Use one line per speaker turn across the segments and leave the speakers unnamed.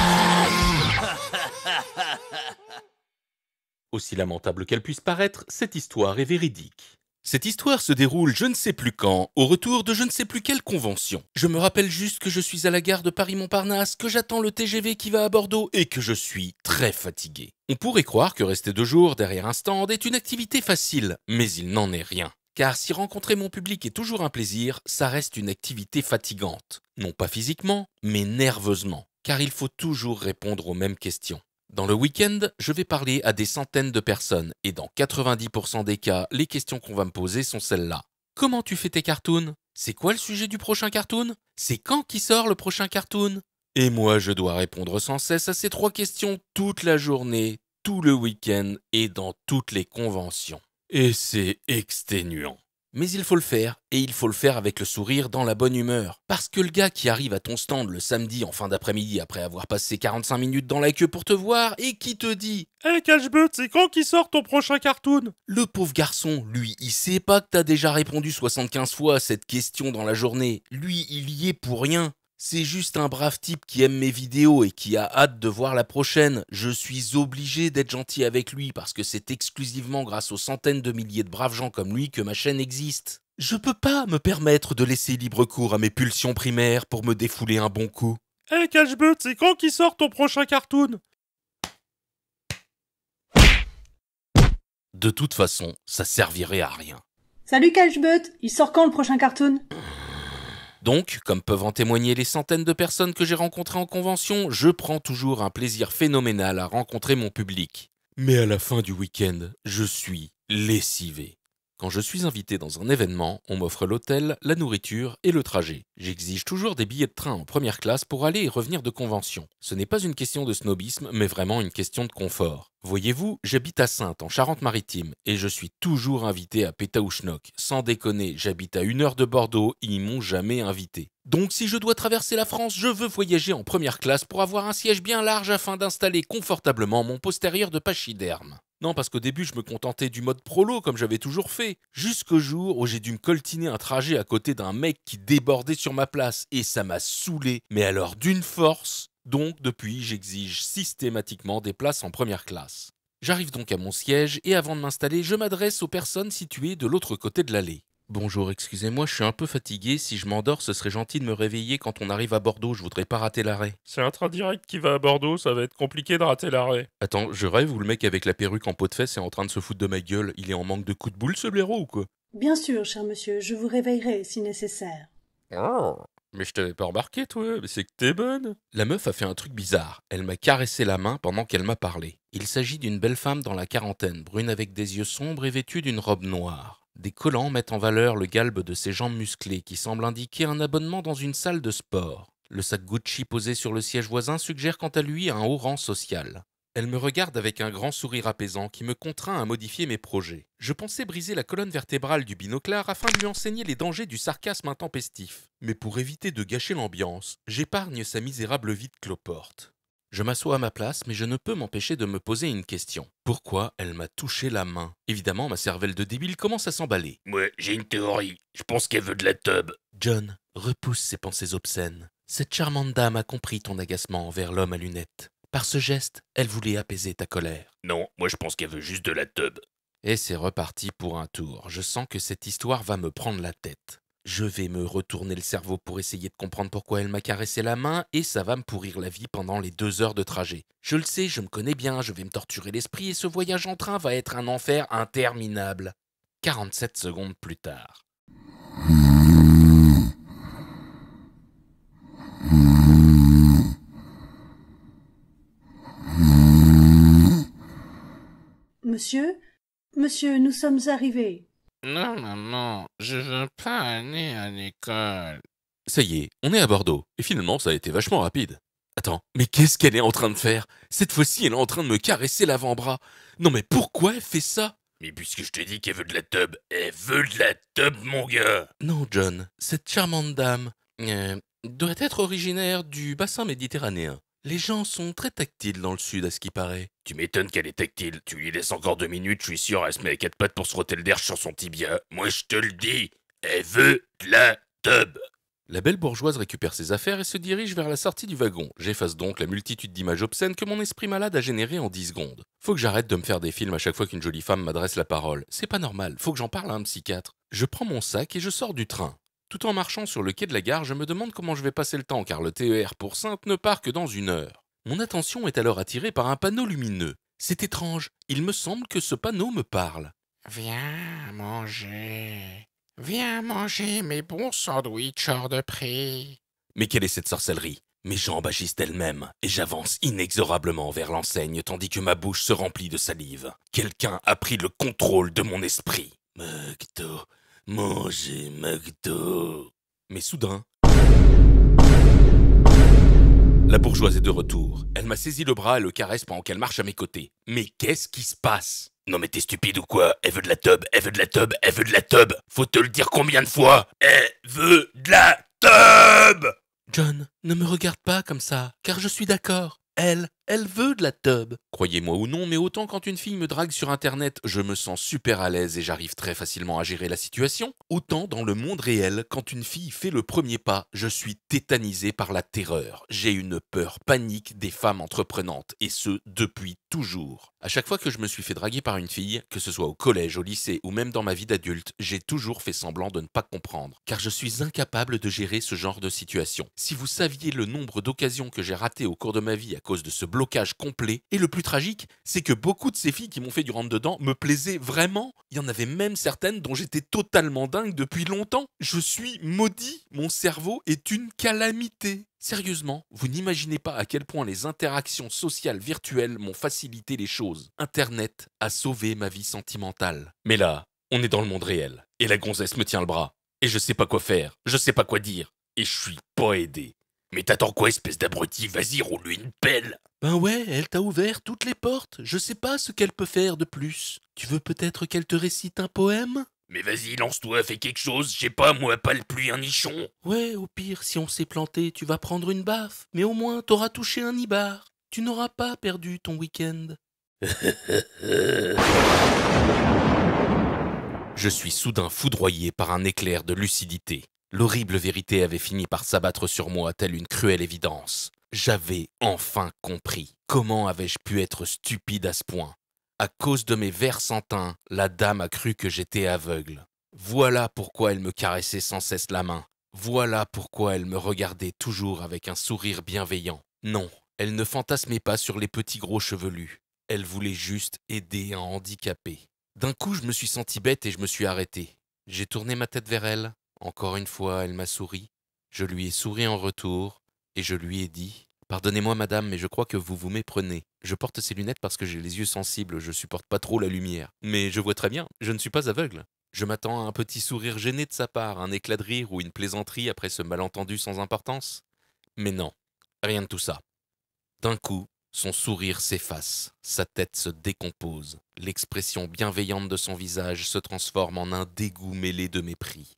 Aussi lamentable qu'elle puisse paraître, cette histoire est véridique. Cette histoire se déroule je ne sais plus quand, au retour de je ne sais plus quelle convention. Je me rappelle juste que je suis à la gare de Paris-Montparnasse, que j'attends le TGV qui va à Bordeaux et que je suis très fatigué. On pourrait croire que rester deux jours derrière un stand est une activité facile, mais il n'en est rien. Car si rencontrer mon public est toujours un plaisir, ça reste une activité fatigante. Non pas physiquement, mais nerveusement car il faut toujours répondre aux mêmes questions. Dans le week-end, je vais parler à des centaines de personnes, et dans 90% des cas, les questions qu'on va me poser sont celles-là. Comment tu fais tes cartoons C'est quoi le sujet du prochain cartoon C'est quand qui sort le prochain cartoon Et moi, je dois répondre sans cesse à ces trois questions toute la journée, tout le week-end et dans toutes les conventions. Et c'est exténuant. Mais il faut le faire, et il faut le faire avec le sourire dans la bonne humeur. Parce que le gars qui arrive à ton stand le samedi en fin d'après-midi après avoir passé 45 minutes dans la queue pour te voir et qui te dit Hé eh, hey, Cashbut, c'est quand qui sort ton prochain cartoon Le pauvre garçon, lui, il sait pas que t'as déjà répondu 75 fois à cette question dans la journée. Lui, il y est pour rien. C'est juste un brave type qui aime mes vidéos et qui a hâte de voir la prochaine. Je suis obligé d'être gentil avec lui parce que c'est exclusivement grâce aux centaines de milliers de braves gens comme lui que ma chaîne existe. Je peux pas me permettre de laisser libre cours à mes pulsions primaires pour me défouler un bon coup. Eh, hey, c'est quand qu'il sort ton prochain cartoon De toute façon, ça servirait à rien. Salut Cashbutt, il sort quand le prochain cartoon donc, comme peuvent en témoigner les centaines de personnes que j'ai rencontrées en convention, je prends toujours un plaisir phénoménal à rencontrer mon public. Mais à la fin du week-end, je suis lessivé. Quand je suis invité dans un événement, on m'offre l'hôtel, la nourriture et le trajet. J'exige toujours des billets de train en première classe pour aller et revenir de convention. Ce n'est pas une question de snobisme, mais vraiment une question de confort. Voyez-vous, j'habite à Sainte, en Charente-Maritime, et je suis toujours invité à Pétaouchnok. Sans déconner, j'habite à une heure de Bordeaux, ils m'ont jamais invité. Donc si je dois traverser la France, je veux voyager en première classe pour avoir un siège bien large afin d'installer confortablement mon postérieur de pachyderme. Non, parce qu'au début, je me contentais du mode prolo, comme j'avais toujours fait. Jusqu'au jour où j'ai dû me coltiner un trajet à côté d'un mec qui débordait sur ma place, et ça m'a saoulé, mais alors d'une force. Donc, depuis, j'exige systématiquement des places en première classe. J'arrive donc à mon siège, et avant de m'installer, je m'adresse aux personnes situées de l'autre côté de l'allée. Bonjour, excusez-moi, je suis un peu fatigué. Si je m'endors, ce serait gentil de me réveiller quand on arrive à Bordeaux, je voudrais pas rater l'arrêt. C'est un train direct qui va à Bordeaux, ça va être compliqué de rater l'arrêt. Attends, je rêve ou le mec avec la perruque en pot de fesse est en train de se foutre de ma gueule Il est en manque de coups de boule ce blaireau ou quoi Bien sûr, cher monsieur, je vous réveillerai si nécessaire. Oh, mais je t'avais pas remarqué, toi, mais c'est que t'es bonne. La meuf a fait un truc bizarre. Elle m'a caressé la main pendant qu'elle m'a parlé. Il s'agit d'une belle femme dans la quarantaine, brune avec des yeux sombres et vêtue d'une robe noire. Des collants mettent en valeur le galbe de ses jambes musclées qui semblent indiquer un abonnement dans une salle de sport. Le sac Gucci posé sur le siège voisin suggère quant à lui un haut rang social. Elle me regarde avec un grand sourire apaisant qui me contraint à modifier mes projets. Je pensais briser la colonne vertébrale du binoclard afin de lui enseigner les dangers du sarcasme intempestif. Mais pour éviter de gâcher l'ambiance, j'épargne sa misérable vie de cloporte. Je m'assois à ma place, mais je ne peux m'empêcher de me poser une question. Pourquoi elle m'a touché la main Évidemment, ma cervelle de débile commence à s'emballer. Ouais, j'ai une théorie. Je pense qu'elle veut de la tub. John, repousse ses pensées obscènes. Cette charmante dame a compris ton agacement envers l'homme à lunettes. Par ce geste, elle voulait apaiser ta colère. Non, moi je pense qu'elle veut juste de la tub. Et c'est reparti pour un tour. Je sens que cette histoire va me prendre la tête. Je vais me retourner le cerveau pour essayer de comprendre pourquoi elle m'a caressé la main et ça va me pourrir la vie pendant les deux heures de trajet. Je le sais, je me connais bien, je vais me torturer l'esprit et ce voyage en train va être un enfer interminable. 47 secondes plus tard. Monsieur, monsieur, nous sommes arrivés. Non, maman, je veux pas aller à l'école. Ça y est, on est à Bordeaux. Et finalement, ça a été vachement rapide. Attends, mais qu'est-ce qu'elle est en train de faire Cette fois-ci, elle est en train de me caresser l'avant-bras. Non mais pourquoi elle fait ça Mais puisque je te dis qu'elle veut de la tub, elle veut de la tub, mon gars Non, John, cette charmante dame euh, doit être originaire du bassin méditerranéen. Les gens sont très tactiles dans le sud, à ce qui paraît. Tu m'étonnes qu'elle est tactile. Tu lui laisses encore deux minutes, je suis sûr, elle se met à quatre pattes pour se roter le derche sur son tibia. Moi, je te le dis, elle veut de la tub. La belle bourgeoise récupère ses affaires et se dirige vers la sortie du wagon. J'efface donc la multitude d'images obscènes que mon esprit malade a générées en dix secondes. Faut que j'arrête de me faire des films à chaque fois qu'une jolie femme m'adresse la parole. C'est pas normal, faut que j'en parle à un psychiatre. Je prends mon sac et je sors du train. Tout en marchant sur le quai de la gare, je me demande comment je vais passer le temps car le TER pour Sainte ne part que dans une heure. Mon attention est alors attirée par un panneau lumineux. C'est étrange, il me semble que ce panneau me parle. Viens manger. Viens manger mes bons sandwichs hors de prix. Mais quelle est cette sorcellerie Mes jambes agissent elles mêmes et j'avance inexorablement vers l'enseigne tandis que ma bouche se remplit de salive. Quelqu'un a pris le contrôle de mon esprit manger McDo. Mais soudain, la bourgeoise est de retour. Elle m'a saisi le bras et le caresse pendant qu'elle marche à mes côtés. Mais qu'est-ce qui se passe Non mais t'es stupide ou quoi Elle veut de la tub, elle veut de la tub, elle veut de la tub. Faut te le dire combien de fois Elle veut de la tub John, ne me regarde pas comme ça, car je suis d'accord. Elle elle veut de la tub. Croyez-moi ou non, mais autant quand une fille me drague sur Internet, je me sens super à l'aise et j'arrive très facilement à gérer la situation, autant dans le monde réel, quand une fille fait le premier pas, je suis tétanisé par la terreur. J'ai une peur panique des femmes entreprenantes, et ce, depuis toujours. À chaque fois que je me suis fait draguer par une fille, que ce soit au collège, au lycée ou même dans ma vie d'adulte, j'ai toujours fait semblant de ne pas comprendre, car je suis incapable de gérer ce genre de situation. Si vous saviez le nombre d'occasions que j'ai ratées au cours de ma vie à cause de ce bloc blocage complet. Et le plus tragique, c'est que beaucoup de ces filles qui m'ont fait du rentre-dedans me plaisaient vraiment. Il y en avait même certaines dont j'étais totalement dingue depuis longtemps. Je suis maudit, mon cerveau est une calamité. Sérieusement, vous n'imaginez pas à quel point les interactions sociales virtuelles m'ont facilité les choses. Internet a sauvé ma vie sentimentale. Mais là, on est dans le monde réel. Et la gonzesse me tient le bras. Et je sais pas quoi faire. Je sais pas quoi dire. Et je suis pas aidé. Mais t'attends quoi, espèce d'abruti Vas-y, roule-lui une pelle Ben ouais, elle t'a ouvert toutes les portes. Je sais pas ce qu'elle peut faire de plus. Tu veux peut-être qu'elle te récite un poème Mais vas-y, lance-toi, fais quelque chose. J'ai pas, moi, pas le plus un nichon. Ouais, au pire, si on s'est planté, tu vas prendre une baffe. Mais au moins, t'auras touché un hibar. Tu n'auras pas perdu ton week-end. Je suis soudain foudroyé par un éclair de lucidité. L'horrible vérité avait fini par s'abattre sur moi telle une cruelle évidence. J'avais enfin compris. Comment avais-je pu être stupide à ce point À cause de mes vers sans teint, la dame a cru que j'étais aveugle. Voilà pourquoi elle me caressait sans cesse la main. Voilà pourquoi elle me regardait toujours avec un sourire bienveillant. Non, elle ne fantasmait pas sur les petits gros chevelus. Elle voulait juste aider un handicapé. D'un coup, je me suis senti bête et je me suis arrêté. J'ai tourné ma tête vers elle. Encore une fois, elle m'a souri. Je lui ai souri en retour, et je lui ai dit Pardonnez-moi, madame, mais je crois que vous vous méprenez. Je porte ces lunettes parce que j'ai les yeux sensibles, je supporte pas trop la lumière. Mais je vois très bien, je ne suis pas aveugle. Je m'attends à un petit sourire gêné de sa part, un éclat de rire ou une plaisanterie après ce malentendu sans importance. Mais non, rien de tout ça. D'un coup, son sourire s'efface, sa tête se décompose, l'expression bienveillante de son visage se transforme en un dégoût mêlé de mépris.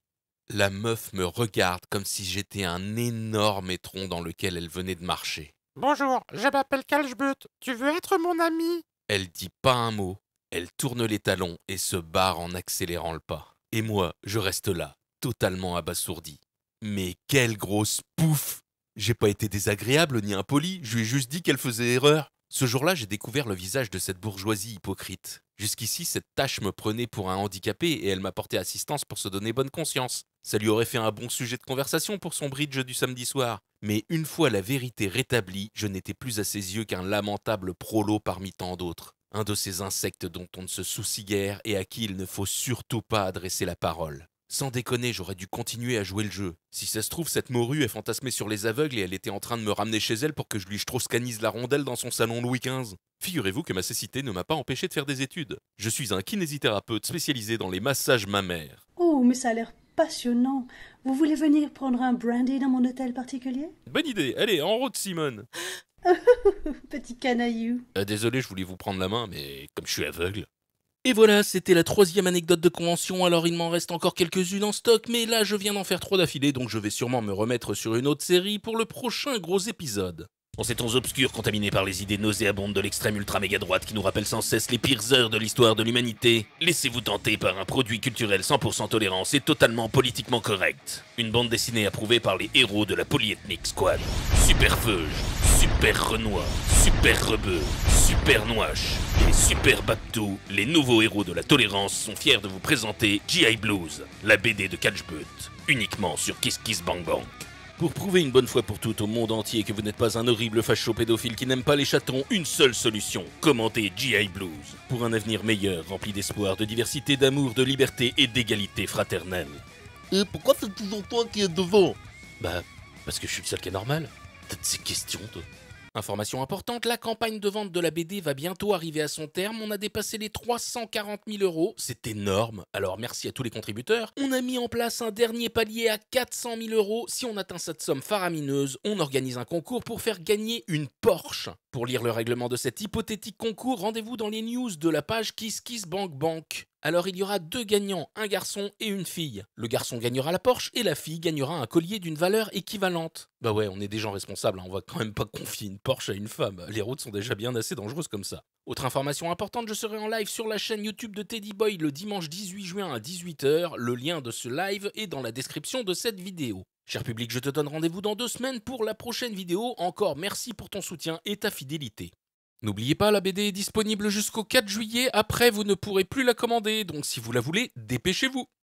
La meuf me regarde comme si j'étais un énorme étron dans lequel elle venait de marcher. Bonjour, je m'appelle Kalchbut, Tu veux être mon ami Elle dit pas un mot. Elle tourne les talons et se barre en accélérant le pas. Et moi, je reste là, totalement abasourdi. Mais quelle grosse pouf J'ai pas été désagréable ni impoli, je lui ai juste dit qu'elle faisait erreur. Ce jour-là, j'ai découvert le visage de cette bourgeoisie hypocrite. Jusqu'ici, cette tâche me prenait pour un handicapé et elle m'apportait assistance pour se donner bonne conscience. Ça lui aurait fait un bon sujet de conversation pour son bridge du samedi soir. Mais une fois la vérité rétablie, je n'étais plus à ses yeux qu'un lamentable prolo parmi tant d'autres. Un de ces insectes dont on ne se soucie guère et à qui il ne faut surtout pas adresser la parole. Sans déconner, j'aurais dû continuer à jouer le jeu. Si ça se trouve, cette morue est fantasmée sur les aveugles et elle était en train de me ramener chez elle pour que je lui strauss la rondelle dans son salon Louis XV. Figurez-vous que ma cécité ne m'a pas empêché de faire des études. Je suis un kinésithérapeute spécialisé dans les massages mammaires. Oh, mais ça a l'air passionnant. Vous voulez venir prendre un brandy dans mon hôtel particulier Bonne idée. Allez, en route, Simone. Petit canaillou. Euh, désolé, je voulais vous prendre la main, mais comme je suis aveugle. Et voilà, c'était la troisième anecdote de convention, alors il m'en reste encore quelques-unes en stock, mais là je viens d'en faire trois d'affilée, donc je vais sûrement me remettre sur une autre série pour le prochain gros épisode. En ces temps obscurs contaminés par les idées nauséabondes de l'extrême ultra-méga-droite qui nous rappelle sans cesse les pires heures de l'histoire de l'humanité Laissez-vous tenter par un produit culturel 100% tolérance et totalement politiquement correct. Une bande dessinée approuvée par les héros de la polyethnique squad. Super Feuge, Super Renoir, Super Rebeu, Super Noache et Super bateau les nouveaux héros de la tolérance sont fiers de vous présenter G.I. Blues, la BD de Catchbutt, uniquement sur Kiss Kiss Bang Bang. Pour prouver une bonne fois pour toutes au monde entier que vous n'êtes pas un horrible facho pédophile qui n'aime pas les chatons, une seule solution, commentez GI Blues. Pour un avenir meilleur, rempli d'espoir, de diversité, d'amour, de liberté et d'égalité fraternelle. Et pourquoi c'est toujours toi qui es devant Bah, parce que je suis le seul qui est normal. T'as de ces questions, Information importante, la campagne de vente de la BD va bientôt arriver à son terme. On a dépassé les 340 000 euros. C'est énorme. Alors merci à tous les contributeurs. On a mis en place un dernier palier à 400 000 euros. Si on atteint cette somme faramineuse, on organise un concours pour faire gagner une Porsche. Pour lire le règlement de cet hypothétique concours, rendez-vous dans les news de la page KissKissBankBank. Bank Bank. Alors il y aura deux gagnants, un garçon et une fille. Le garçon gagnera la Porsche et la fille gagnera un collier d'une valeur équivalente. Bah ouais, on est des gens responsables, hein. on va quand même pas confier une Porsche à une femme. Les routes sont déjà bien assez dangereuses comme ça. Autre information importante, je serai en live sur la chaîne YouTube de Teddy Boy le dimanche 18 juin à 18h. Le lien de ce live est dans la description de cette vidéo. Cher public, je te donne rendez-vous dans deux semaines pour la prochaine vidéo. Encore merci pour ton soutien et ta fidélité. N'oubliez pas, la BD est disponible jusqu'au 4 juillet, après vous ne pourrez plus la commander, donc si vous la voulez, dépêchez-vous